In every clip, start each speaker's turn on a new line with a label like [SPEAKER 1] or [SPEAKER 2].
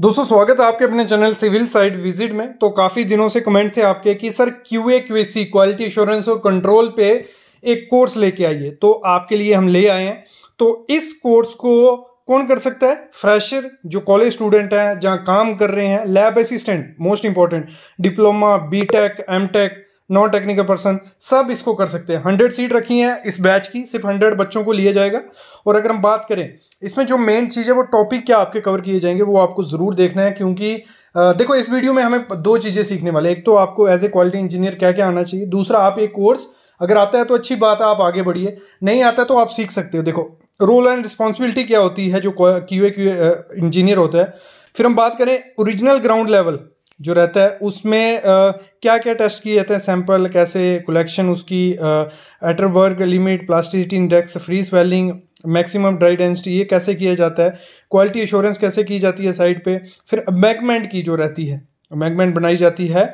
[SPEAKER 1] दोस्तों स्वागत है आपके अपने चैनल सिविल साइड विजिट में तो काफ़ी दिनों से कमेंट थे आपके कि sir Q A QAC quality assurance और कंट्रोल पे एक कोर्स लेके आइए तो आपके लिए हम ले आए हैं तो इस कोर्स को कौन कर सकता है फ्रेशर जो कॉलेज स्टूडेंट हैं जहां काम कर रहे हैं lab assistant most important diploma B tech M tech non technical person सब इसको कर सकते हैं हंड्रेड सीट रखी हैं इस बैच की सिर्फ हंड्रेड बच्चों को लिया जाएगा और अगर हम बात करें इसमें जो मेन चीज़ है वो टॉपिक क्या आपके कवर किए जाएंगे वो आपको ज़रूर देखना है क्योंकि देखो इस वीडियो में हमें दो चीज़ें सीखने वाले एक तो आपको एज ए क्वालिटी इंजीनियर क्या क्या आना चाहिए दूसरा आप एक कोर्स अगर आता है तो अच्छी बात है आप आगे बढ़िए नहीं आता है तो आप सीख सकते हो देखो रोल एंड रिस्पॉन्सिबिलिटी क्या होती है जो क्यू ए इंजीनियर होता है फिर हम बात करें ओरिजिनल ग्राउंड लेवल जो रहता है उसमें क्या क्या टेस्ट किए जाते हैं सैंपल कैसे कलेक्शन उसकी Atterberg limit plasticity index free swelling maximum dry density ये कैसे किया जाता है क्वालिटी एश्योरेंस कैसे की जाती है साइड पे फिर अमेगमेंट की जो रहती है अमेगमेंट बनाई जाती है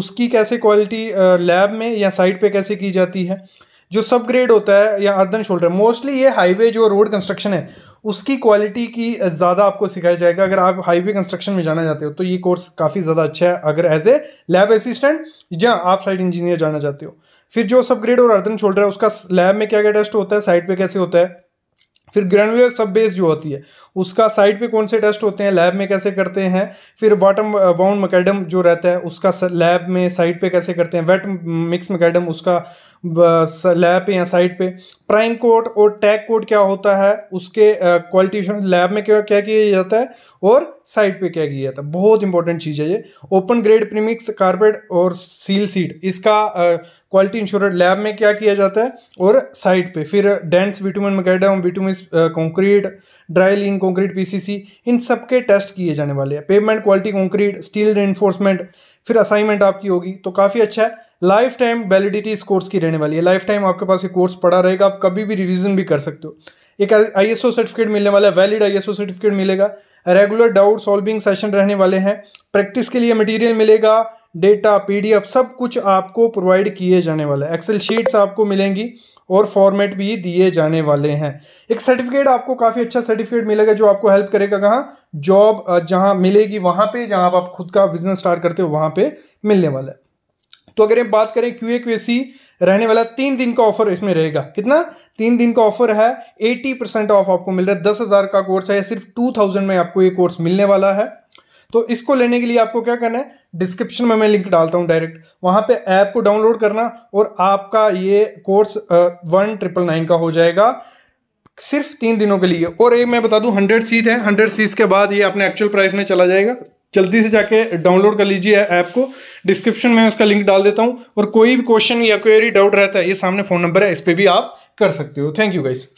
[SPEAKER 1] उसकी कैसे क्वालिटी लैब में या साइड पे कैसे की जाती है जो सब ग्रेड होता है या अर्दन शोल्डर मोस्टली ये हाईवे जो रोड कंस्ट्रक्शन है उसकी क्वालिटी की ज़्यादा आपको सिखाया जाएगा अगर आप हाईवे कंस्ट्रक्शन में जाना चाहते हो तो ये कोर्स काफ़ी ज़्यादा अच्छा है अगर एज ए लैब असिस्टेंट या आप साइड इंजीनियर जाना चाहते हो फिर जो सब ग्रेड और अर्दन शोल्डर है उसका लैब में क्या क्या टेस्ट होता है साइड पर कैसे होता है फिर ग्रेनुलर सब बेस जो होती है उसका साइड पे कौन से टेस्ट होते हैं लैब में कैसे करते हैं फिर वाटम बाउंड मकैडम जो रहता है उसका लैब में साइड पे कैसे करते हैं वेट मिक्स मकैडम उसका लैब uh, पे या साइड पे प्राइम कोट और टैग कोट क्या होता है उसके क्वालिटीशन uh, लैब में क्या क्या किया जाता है और साइड पे क्या किया जाता है बहुत इंपॉर्टेंट चीज़ है ये ओपन ग्रेड प्रीमिक्स कारपेट और सील सीट इसका क्वालिटी इंश्योर लैब में क्या किया जाता है और साइड पे फिर dense bitumen macadam bitumen concrete dry lean concrete PCC इन सब के टेस्ट किए जाने वाले हैं pavement quality concrete steel reinforcement फिर असाइनमेंट आपकी होगी तो काफ़ी अच्छा है लाइफ टाइम वैलिडिटी इस कोर्स की रहने वाली है लाइफ टाइम आपके पास ये कोर्स पड़ा रहेगा आप कभी भी रिविजन भी कर सकते हो एक आई एस ओ सर्टिफिकेट मिलने वाला है valid I S O certificate मिलेगा रेगुलर डाउट सॉल्विंग सेशन रहने वाले हैं प्रैक्टिस के लिए मटेरियल मिलेगा डेटा पीडीएफ सब कुछ आपको प्रोवाइड किए जाने वाला है एक्सेल शीट्स आपको मिलेंगी और फॉर्मेट भी दिए जाने वाले हैं एक सर्टिफिकेट आपको काफ़ी अच्छा सर्टिफिकेट मिलेगा जो आपको हेल्प करेगा कहाँ जॉब जहाँ मिलेगी वहाँ पे जहाँ आप खुद का बिजनेस स्टार्ट करते हो वहाँ पे मिलने वाला है तो अगर हम बात करें क्यू ए क्यू रहने वाला तीन दिन का ऑफर इसमें रहेगा कितना तीन दिन का ऑफर है एटी परसेंट ऑफ आपको मिल रहा है दस हज़ार का कोर्स है सिर्फ टू थाउजेंड में आपको ये कोर्स मिलने वाला है तो इसको लेने के लिए आपको क्या करना है डिस्क्रिप्शन में मैं लिंक डालता हूँ डायरेक्ट वहाँ पे ऐप को डाउनलोड करना और आपका ये कोर्स वन ट्रिपल नाइन का हो जाएगा सिर्फ तीन दिनों के लिए और ये मैं बता दूँ हंड्रेड सीट है हंड्रेड सीट के बाद ये अपने एक्चुअल प्राइस में चला जाएगा जल्दी से जाके डाउनलोड कर लीजिए ऐप को डिस्क्रिप्शन में उसका लिंक डाल देता हूँ और कोई भी क्वेश्चन या क्वेरी डाउट रहता है ये सामने फ़ोन नंबर है इस पर भी आप कर सकते हो थैंक यू गाइस